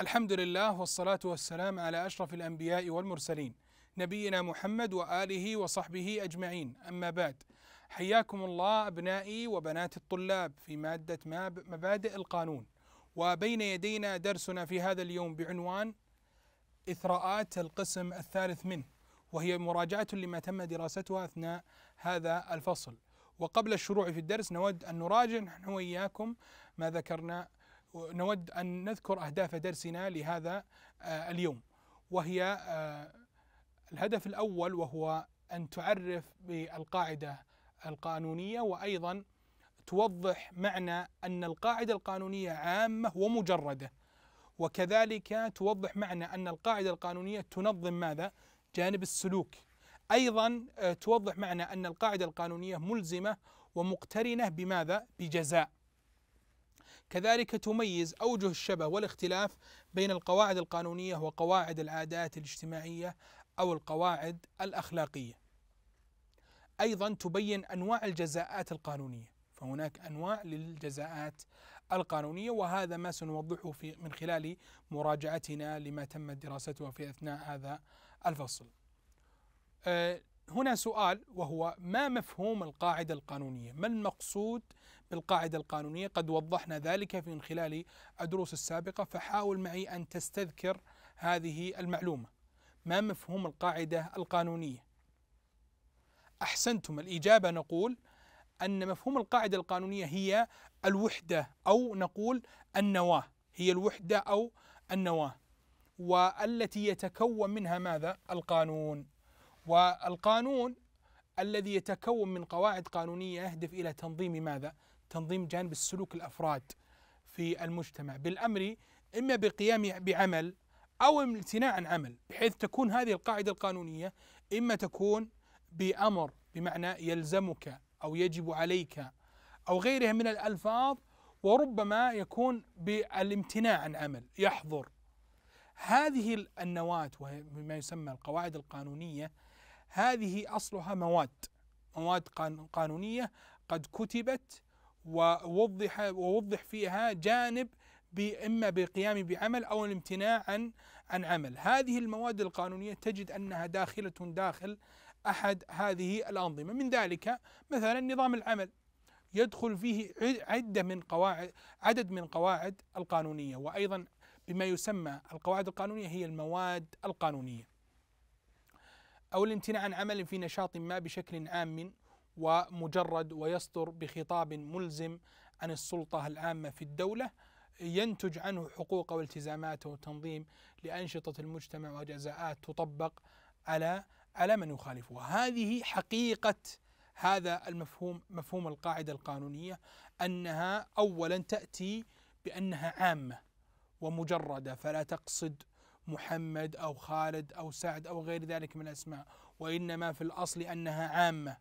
الحمد لله والصلاة والسلام على أشرف الأنبياء والمرسلين نبينا محمد وآله وصحبه أجمعين أما بعد حياكم الله أبنائي وبنات الطلاب في مادة مبادئ القانون وبين يدينا درسنا في هذا اليوم بعنوان إثراءات القسم الثالث منه وهي مراجعة لما تم دراستها أثناء هذا الفصل وقبل الشروع في الدرس نود أن نراجع نحن وإياكم ما ذكرنا نود أن نذكر أهداف درسنا لهذا آه، اليوم وهي آه، الهدف الأول وهو أن تعرف بالقاعدة القانونية وأيضا توضح معنى أن القاعدة القانونية عامة ومجردة وكذلك توضح معنى أن القاعدة القانونية تنظم ماذا؟ جانب السلوك أيضا آه، توضح معنى أن القاعدة القانونية ملزمة ومقترنة بماذا؟ بجزاء كذلك تميز أوجه الشبه والاختلاف بين القواعد القانونية وقواعد العادات الاجتماعية أو القواعد الأخلاقية أيضا تبين أنواع الجزاءات القانونية فهناك أنواع للجزاءات القانونية وهذا ما سنوضحه في من خلال مراجعتنا لما تم دراسته في أثناء هذا الفصل آه، هنا سؤال وهو ما مفهوم القاعدة القانونية ما المقصود بالقاعدة القانونية قد وضحنا ذلك من خلال الدروس السابقة فحاول معي أن تستذكر هذه المعلومة ما مفهوم القاعدة القانونية أحسنتم الإجابة نقول أن مفهوم القاعدة القانونية هي الوحدة أو نقول النواة هي الوحدة أو النواة والتي يتكون منها ماذا؟ القانون والقانون الذي يتكون من قواعد قانونية يهدف إلى تنظيم ماذا؟ تنظيم جانب السلوك الافراد في المجتمع بالامر اما بقيام بعمل او امتناع عن عمل بحيث تكون هذه القاعده القانونيه اما تكون بامر بمعنى يلزمك او يجب عليك او غيرها من الالفاظ وربما يكون بالامتناع عن عمل يحظر هذه النواة وهي يسمى القواعد القانونية هذه أصلها مواد مواد قانونية قد كتبت ووضح ووضح فيها جانب اما بالقيام بعمل او الامتناع عن عن عمل، هذه المواد القانونيه تجد انها داخله داخل احد هذه الانظمه، من ذلك مثلا نظام العمل يدخل فيه عده من قواعد عدد من قواعد القانونيه وايضا بما يسمى القواعد القانونيه هي المواد القانونيه. او الامتناع عن عمل في نشاط ما بشكل عام من ومجرد ويصدر بخطاب ملزم عن السلطة العامة في الدولة ينتج عنه حقوق والتزامات وتنظيم لأنشطة المجتمع وجزاءات تطبق على على من يخالفها هذه حقيقة هذا المفهوم مفهوم القاعدة القانونية أنها أولا تأتي بأنها عامة ومجردة فلا تقصد محمد أو خالد أو سعد أو غير ذلك من الأسماء وإنما في الأصل أنها عامة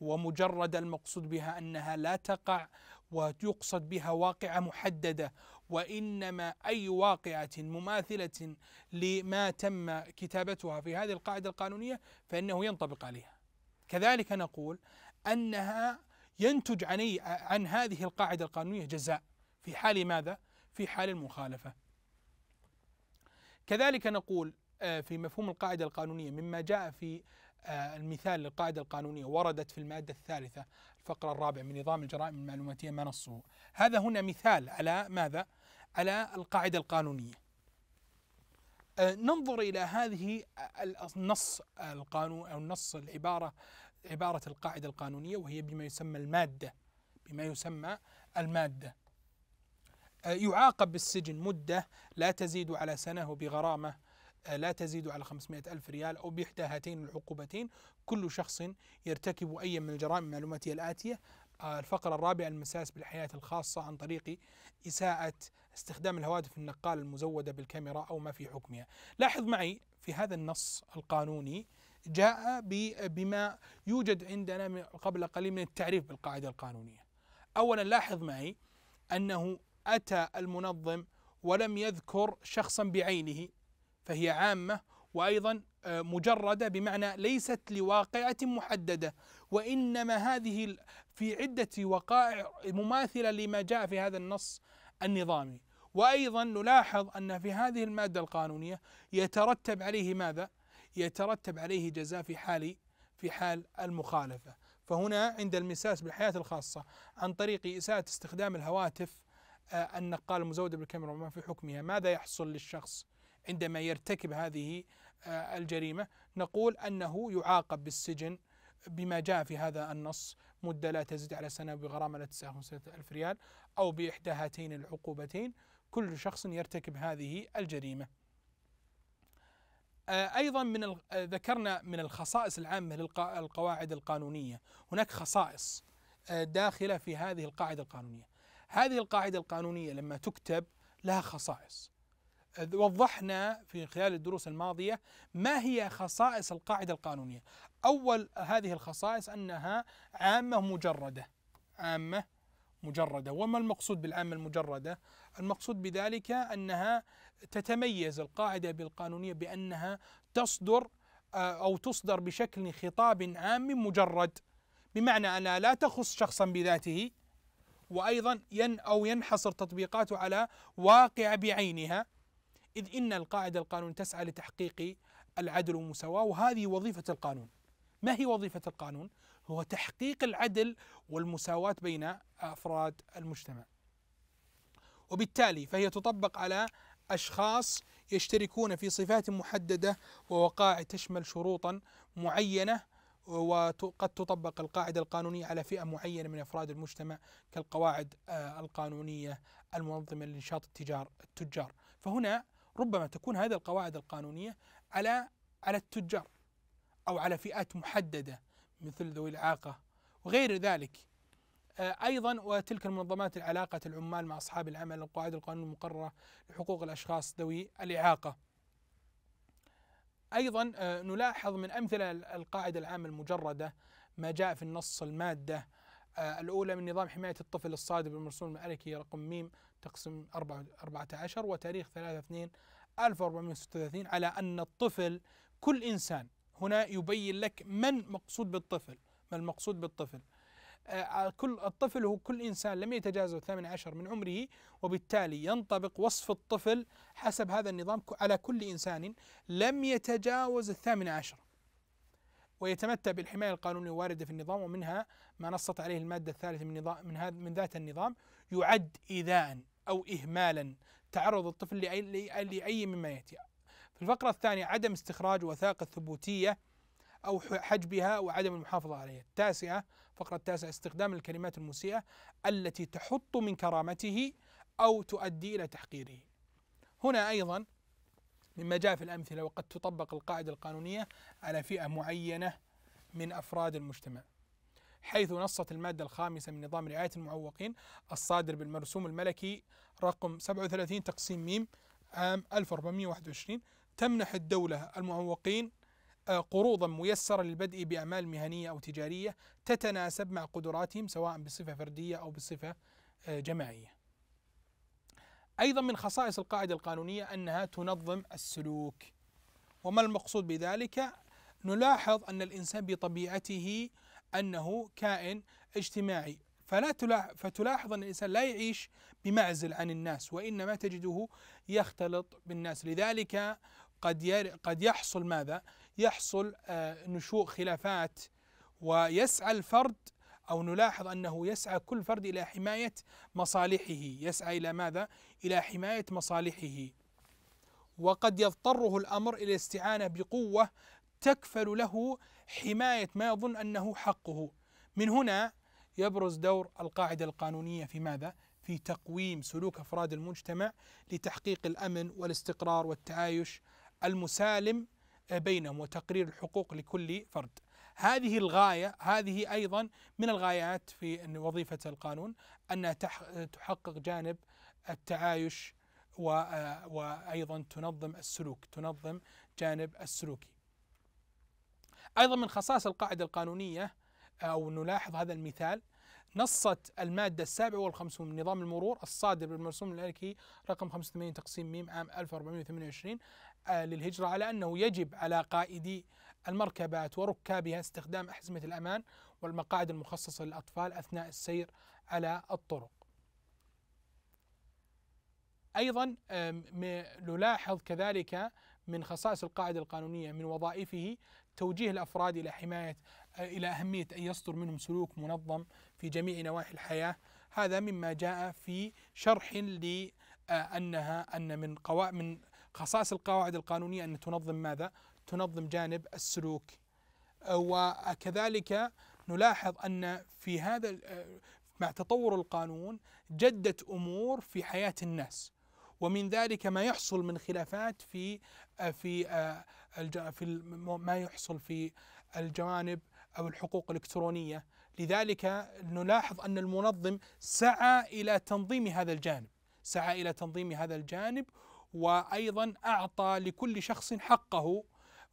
ومجرد المقصود بها انها لا تقع ويقصد بها واقعه محدده وانما اي واقعه مماثله لما تم كتابتها في هذه القاعده القانونيه فانه ينطبق عليها. كذلك نقول انها ينتج عن عن هذه القاعده القانونيه جزاء في حال ماذا؟ في حال المخالفه. كذلك نقول آه، في مفهوم القاعده القانونيه مما جاء في آه، المثال للقاعدة القانونية وردت في المادة الثالثة الفقرة الرابعة من نظام الجرائم المعلوماتية ما نصه هذا هنا مثال على ماذا؟ على القاعدة القانونية آه، ننظر إلى هذه النص القانون أو النص العبارة عبارة القاعدة القانونية وهي بما يسمى المادة بما يسمى المادة آه، يعاقب بالسجن مدة لا تزيد على سنة وبغرامة لا تزيد على 500 ألف ريال أو بإحدى هاتين العقوبتين كل شخص يرتكب أي من الجرائم المعلوماتية الآتية آه، الفقرة الرابعة المساس بالحياة الخاصة عن طريق إساءة استخدام الهواتف النقال المزودة بالكاميرا أو ما في حكمها لاحظ معي في هذا النص القانوني جاء بما يوجد عندنا قبل قليل من التعريف بالقاعدة القانونية أولا لاحظ معي أنه أتى المنظم ولم يذكر شخصا بعينه فهي عامة وأيضا آه، مجردة بمعنى ليست لواقعة محددة وإنما هذه في عدة وقائع مماثلة لما جاء في هذا النص النظامي وأيضا نلاحظ أن في هذه المادة القانونية يترتب عليه ماذا؟ يترتب عليه جزاء في حال في حال المخالفة فهنا عند المساس بالحياة الخاصة عن طريق إساءة استخدام الهواتف آه، النقال المزودة بالكاميرا وما في حكمها ماذا يحصل للشخص عندما يرتكب هذه آه، الجريمة نقول أنه يعاقب بالسجن بما جاء في هذا النص مدة لا تزيد على سنة بغرامة لا تسع خمسة ألف ريال أو بإحدى هاتين العقوبتين كل شخص يرتكب هذه الجريمة آه، أيضا من آه، ذكرنا من الخصائص العامة للقواعد القانونية هناك خصائص داخلة في هذه القاعدة القانونية هذه القاعدة القانونية لما تكتب لها خصائص وضحنا في خلال الدروس الماضية ما هي خصائص القاعدة القانونية أول هذه الخصائص أنها عامة مجردة عامة مجردة وما المقصود بالعامة المجردة المقصود بذلك أنها تتميز القاعدة بالقانونية بأنها تصدر آه، أو تصدر بشكل خطاب عام مجرد بمعنى أنها لا تخص شخصا بذاته وأيضا ين أو ينحصر تطبيقاته على واقع بعينها إذ إن القاعدة القانون تسعى لتحقيق العدل والمساواة وهذه وظيفة القانون ما هي وظيفة القانون؟ هو تحقيق العدل والمساواة بين أفراد المجتمع وبالتالي فهي تطبق على أشخاص يشتركون في صفات محددة ووقائع تشمل شروطا معينة وقد تطبق القاعدة القانونية على فئة معينة من أفراد المجتمع كالقواعد آه، القانونية المنظمة لنشاط التجار التجار فهنا ربما تكون هذه القواعد القانونية على على التجار أو على فئات محددة مثل ذوي الإعاقة وغير ذلك آه، أيضا وتلك المنظمات العلاقة العمال مع أصحاب العمل القواعد القانون المقررة لحقوق الأشخاص ذوي الإعاقة أيضا آه، نلاحظ من أمثلة القاعدة العامة المجردة ما جاء في النص المادة آه، الأولى من نظام حماية الطفل الصادر بالمرسوم الملكي رقم ميم تقسم 14 وتاريخ 3 2 1436 على أن الطفل كل إنسان هنا يبين لك من مقصود بالطفل ما المقصود بالطفل آه، آه، كل الطفل هو كل إنسان لم يتجاوز الثامن عشر من عمره وبالتالي ينطبق وصف الطفل حسب هذا النظام على كل إنسان لم يتجاوز الثامن عشر ويتمتع بالحماية القانونية الواردة في النظام ومنها ما نصت عليه المادة الثالثة من نظام من هذا من ذات النظام يعد إيذاء أو إهمالا تعرض الطفل لأي لأي مما يأتي. في الفقرة الثانية عدم استخراج وثائق الثبوتية أو حجبها وعدم المحافظة عليها. التاسعة فقرة التاسعة استخدام الكلمات المسيئة التي تحط من كرامته أو تؤدي إلى تحقيره. هنا أيضا مما جاء في الأمثلة وقد تطبق القاعدة القانونية على فئة معينة من أفراد المجتمع حيث نصت المادة الخامسة من نظام رعاية المعوقين الصادر بالمرسوم الملكي رقم 37 تقسيم ميم عام 1421 تمنح الدولة المعوقين آه، قروضا ميسرة للبدء بأعمال مهنية أو تجارية تتناسب مع قدراتهم سواء بصفة فردية أو بصفة آه، جماعية أيضا من خصائص القاعدة القانونية أنها تنظم السلوك وما المقصود بذلك؟ نلاحظ أن الإنسان بطبيعته أنه كائن اجتماعي فلا تلاحظ فتلاحظ أن الإنسان لا يعيش بمعزل عن الناس وإنما تجده يختلط بالناس لذلك قد قد يحصل ماذا؟ يحصل آه، نشوء خلافات ويسعى الفرد أو نلاحظ أنه يسعى كل فرد إلى حماية مصالحه يسعى إلى ماذا؟ إلى حماية مصالحه وقد يضطره الأمر إلى الاستعانة بقوة تكفل له حماية ما يظن أنه حقه من هنا يبرز دور القاعدة القانونية في ماذا؟ في تقويم سلوك أفراد المجتمع لتحقيق الأمن والاستقرار والتعايش المسالم بينهم وتقرير الحقوق لكل فرد هذه الغاية هذه أيضا من الغايات في وظيفة القانون أنها تحقق جانب التعايش وأيضا تنظم السلوك تنظم جانب السلوكي أيضا من خصائص القاعدة القانونية أو نلاحظ هذا المثال نصت المادة السابعة والخمسون من نظام المرور الصادر بالمرسوم الملكي رقم 85 تقسيم ميم عام 1428 آه، للهجرة على أنه يجب على قائدي المركبات وركابها استخدام أحزمة الأمان والمقاعد المخصصة للأطفال أثناء السير على الطرق أيضا نلاحظ كذلك من خصائص القاعدة القانونية من وظائفه توجيه الأفراد إلى حماية إلى أهمية أن يصدر منهم سلوك منظم في جميع نواحي الحياة هذا مما جاء في شرح لأنها آه، أن من قوا من خصائص القواعد القانونية أن تنظم ماذا؟ تنظم جانب السلوك وكذلك نلاحظ أن في هذا مع تطور القانون جدت أمور في حياة الناس ومن ذلك ما يحصل من خلافات في في في ما يحصل في الجوانب او الحقوق الالكترونيه، لذلك نلاحظ ان المنظم سعى الى تنظيم هذا الجانب، سعى الى تنظيم هذا الجانب وايضا اعطى لكل شخص حقه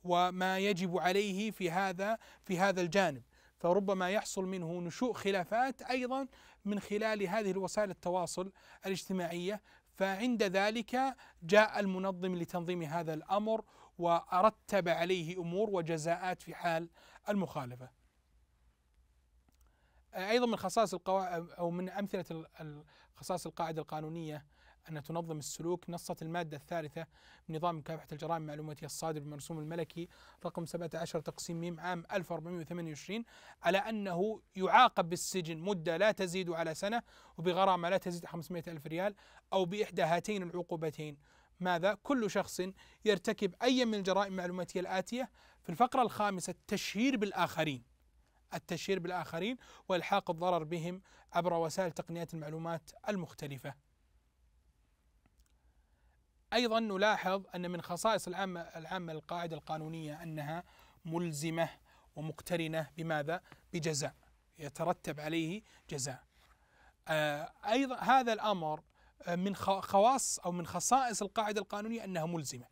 وما يجب عليه في هذا في هذا الجانب فربما يحصل منه نشوء خلافات ايضا من خلال هذه الوسائل التواصل الاجتماعيه فعند ذلك جاء المنظم لتنظيم هذا الامر ورتب عليه امور وجزاءات في حال المخالفه. ايضا من خصائص القوا... او من امثله خصائص القاعده القانونيه أن تنظم السلوك نصت المادة الثالثة من نظام مكافحة الجرائم المعلوماتية الصادر بالمرسوم الملكي رقم 17 تقسيم ميم عام 1428 على أنه يعاقب بالسجن مدة لا تزيد على سنة وبغرامة لا تزيد 500 ألف ريال أو بإحدى هاتين العقوبتين ماذا؟ كل شخص يرتكب أي من الجرائم المعلوماتية الآتية في الفقرة الخامسة التشهير بالآخرين التشهير بالآخرين والحاق الضرر بهم عبر وسائل تقنيات المعلومات المختلفة أيضا نلاحظ أن من خصائص العامة العامة القاعدة القانونية أنها ملزمة ومقترنة بماذا؟ بجزاء يترتب عليه جزاء آه، أيضا هذا الأمر آه، من خواص أو من خصائص القاعدة القانونية أنها ملزمة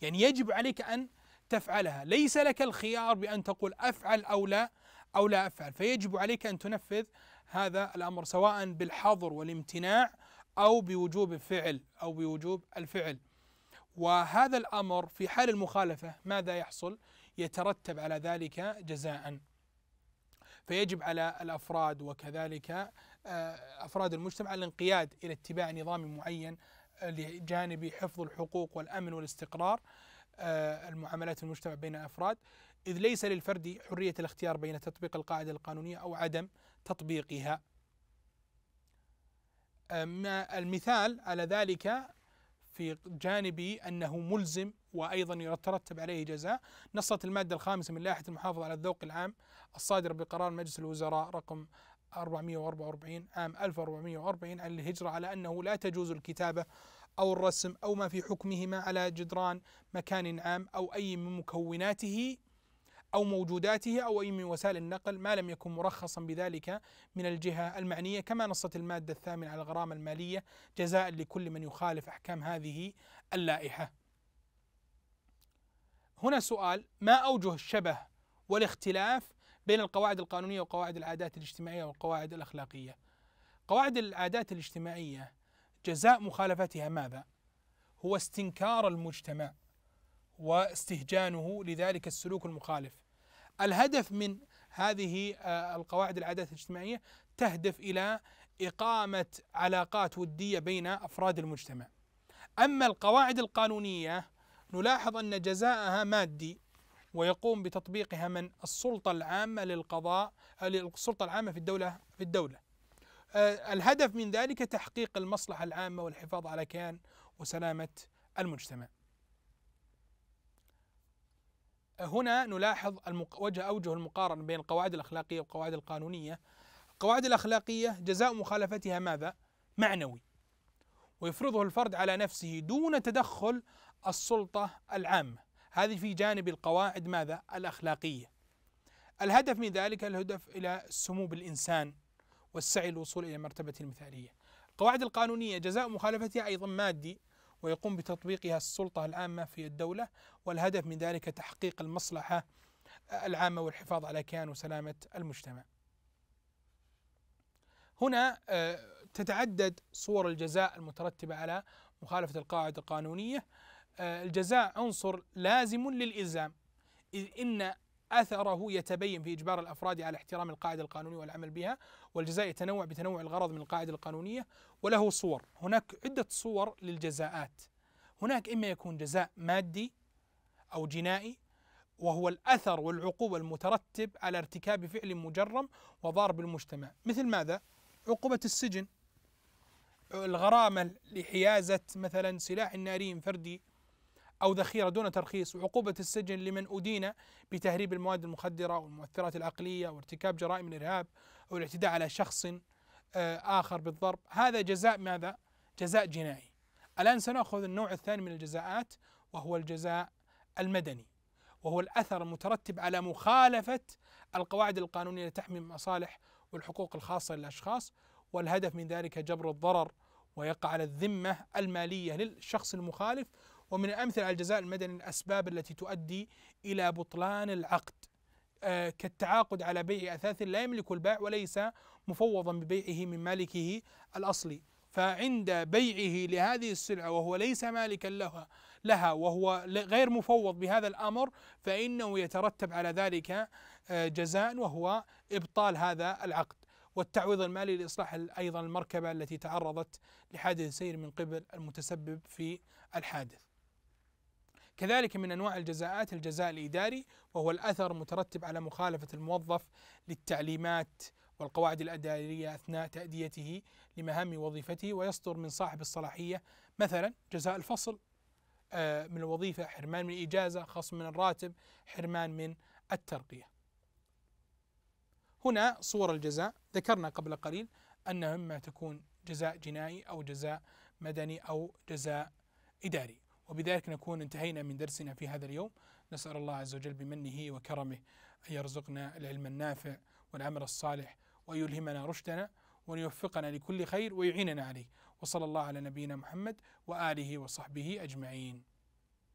يعني يجب عليك أن تفعلها ليس لك الخيار بأن تقول أفعل أو لا أو لا أفعل فيجب عليك أن تنفذ هذا الأمر سواء بالحظر والامتناع أو بوجوب فعل أو بوجوب الفعل وهذا الأمر في حال المخالفة ماذا يحصل؟ يترتب على ذلك جزاء فيجب على الأفراد وكذلك آه، أفراد المجتمع الانقياد إلى اتباع نظام معين لجانب حفظ الحقوق والأمن والاستقرار آه، المعاملات المجتمع بين الأفراد إذ ليس للفرد حرية الاختيار بين تطبيق القاعدة القانونية أو عدم تطبيقها المثال على ذلك في جانب أنه ملزم وأيضا يترتب عليه جزاء نصت المادة الخامسة من لائحة المحافظة على الذوق العام الصادرة بقرار مجلس الوزراء رقم 444 عام 1440 عن الهجرة على أنه لا تجوز الكتابة أو الرسم أو ما في حكمهما على جدران مكان عام أو أي من مكوناته أو موجوداته أو أي من وسائل النقل ما لم يكن مرخصا بذلك من الجهة المعنية كما نصت المادة الثامنة على الغرامة المالية جزاء لكل من يخالف أحكام هذه اللائحة هنا سؤال ما أوجه الشبه والاختلاف بين القواعد القانونية وقواعد العادات الاجتماعية والقواعد الأخلاقية قواعد العادات الاجتماعية جزاء مخالفتها ماذا؟ هو استنكار المجتمع واستهجانه لذلك السلوك المخالف الهدف من هذه آه، القواعد العادات الاجتماعية تهدف إلى إقامة علاقات ودية بين أفراد المجتمع أما القواعد القانونية نلاحظ أن جزاءها مادي ويقوم بتطبيقها من السلطة العامة للقضاء السلطة العامة في الدولة في الدولة آه، الهدف من ذلك تحقيق المصلحة العامة والحفاظ على كيان وسلامة المجتمع هنا نلاحظ المق... وجه أوجه المقارنة بين القواعد الأخلاقية والقواعد القانونية القواعد الأخلاقية جزاء مخالفتها ماذا؟ معنوي ويفرضه الفرد على نفسه دون تدخل السلطة العامة هذه في جانب القواعد ماذا؟ الأخلاقية الهدف من ذلك الهدف إلى السمو بالإنسان والسعي للوصول إلى مرتبة المثالية القواعد القانونية جزاء مخالفتها أيضا مادي ويقوم بتطبيقها السلطة العامة في الدولة والهدف من ذلك تحقيق المصلحة العامة والحفاظ على كيان وسلامة المجتمع. هنا آه، تتعدد صور الجزاء المترتبة على مخالفة القاعدة القانونية آه، الجزاء عنصر لازم للإلزام إذ إن أثره يتبين في إجبار الأفراد على احترام القاعدة القانونية والعمل بها والجزاء يتنوع بتنوع الغرض من القاعدة القانونية وله صور هناك عدة صور للجزاءات هناك إما يكون جزاء مادي أو جنائي وهو الأثر والعقوبة المترتب على ارتكاب فعل مجرم وضار بالمجتمع مثل ماذا؟ عقوبة السجن الغرامة لحيازة مثلا سلاح ناري فردي أو ذخيرة دون ترخيص وعقوبة السجن لمن أدين بتهريب المواد المخدرة والمؤثرات العقلية وارتكاب جرائم الإرهاب أو الاعتداء على شخص آه، آخر بالضرب هذا جزاء ماذا؟ جزاء جنائي الآن سنأخذ النوع الثاني من الجزاءات وهو الجزاء المدني وهو الأثر المترتب على مخالفة القواعد القانونية لتحمي المصالح والحقوق الخاصة للأشخاص والهدف من ذلك جبر الضرر ويقع على الذمة المالية للشخص المخالف ومن الأمثلة على الجزاء المدني الأسباب التي تؤدي إلى بطلان العقد آه، كالتعاقد على بيع أثاث لا يملك الباع وليس مفوضا ببيعه من مالكه الأصلي فعند بيعه لهذه السلعة وهو ليس مالكا لها لها وهو غير مفوض بهذا الأمر فإنه يترتب على ذلك آه، جزاء وهو إبطال هذا العقد والتعويض المالي لإصلاح أيضا المركبة التي تعرضت لحادث سير من قبل المتسبب في الحادث كذلك من أنواع الجزاءات الجزاء الإداري وهو الأثر مترتب على مخالفة الموظف للتعليمات والقواعد الأدارية أثناء تأديته لمهام وظيفته ويصدر من صاحب الصلاحية مثلا جزاء الفصل آه، من الوظيفة حرمان من الإجازة خصم من الراتب حرمان من الترقية هنا صور الجزاء ذكرنا قبل قليل أنها إما تكون جزاء جنائي أو جزاء مدني أو جزاء إداري وبذلك نكون انتهينا من درسنا في هذا اليوم نسأل الله عز وجل بمنه وكرمه أن يرزقنا العلم النافع والعمل الصالح وأن يلهمنا رشدنا وأن يوفقنا لكل خير ويعيننا عليه وصلى الله على نبينا محمد وآله وصحبه أجمعين